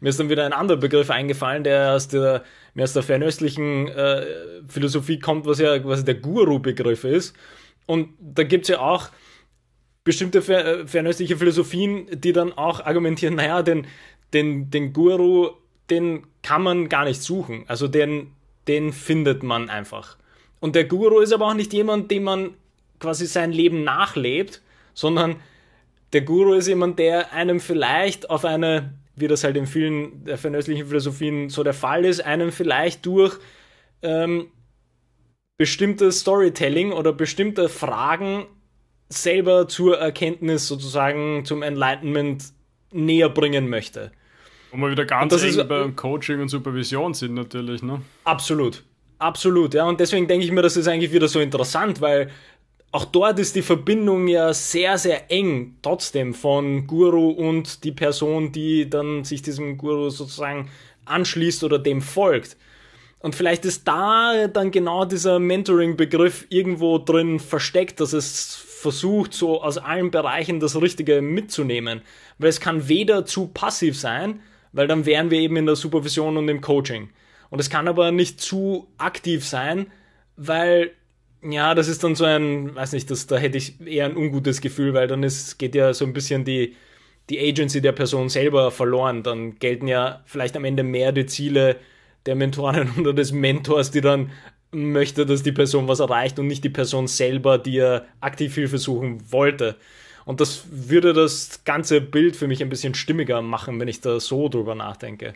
Mir ist dann wieder ein anderer Begriff eingefallen, der aus der, mehr aus der fernöstlichen äh, Philosophie kommt, was ja quasi der Guru-Begriff ist. Und da gibt es ja auch bestimmte fer äh, fernöstliche Philosophien, die dann auch argumentieren, naja, den, den, den Guru, den kann man gar nicht suchen. Also den, den findet man einfach. Und der Guru ist aber auch nicht jemand, dem man quasi sein Leben nachlebt, sondern der Guru ist jemand, der einem vielleicht auf eine wie das halt in vielen der fernöstlichen Philosophien so der Fall ist, einem vielleicht durch ähm, bestimmtes Storytelling oder bestimmte Fragen selber zur Erkenntnis sozusagen zum Enlightenment näher bringen möchte. Und mal wieder ganz eng ist, beim äh, Coaching und Supervision sind natürlich, ne? Absolut. Absolut, ja. Und deswegen denke ich mir, das ist eigentlich wieder so interessant, weil auch dort ist die Verbindung ja sehr, sehr eng trotzdem von Guru und die Person, die dann sich diesem Guru sozusagen anschließt oder dem folgt. Und vielleicht ist da dann genau dieser Mentoring-Begriff irgendwo drin versteckt, dass es versucht, so aus allen Bereichen das Richtige mitzunehmen. Weil es kann weder zu passiv sein, weil dann wären wir eben in der Supervision und im Coaching. Und es kann aber nicht zu aktiv sein, weil ja, das ist dann so ein, weiß nicht, das, da hätte ich eher ein ungutes Gefühl, weil dann ist, geht ja so ein bisschen die, die Agency der Person selber verloren. Dann gelten ja vielleicht am Ende mehr die Ziele der Mentorin oder des Mentors, die dann möchte, dass die Person was erreicht und nicht die Person selber, die ja aktiv Hilfe suchen wollte. Und das würde das ganze Bild für mich ein bisschen stimmiger machen, wenn ich da so drüber nachdenke.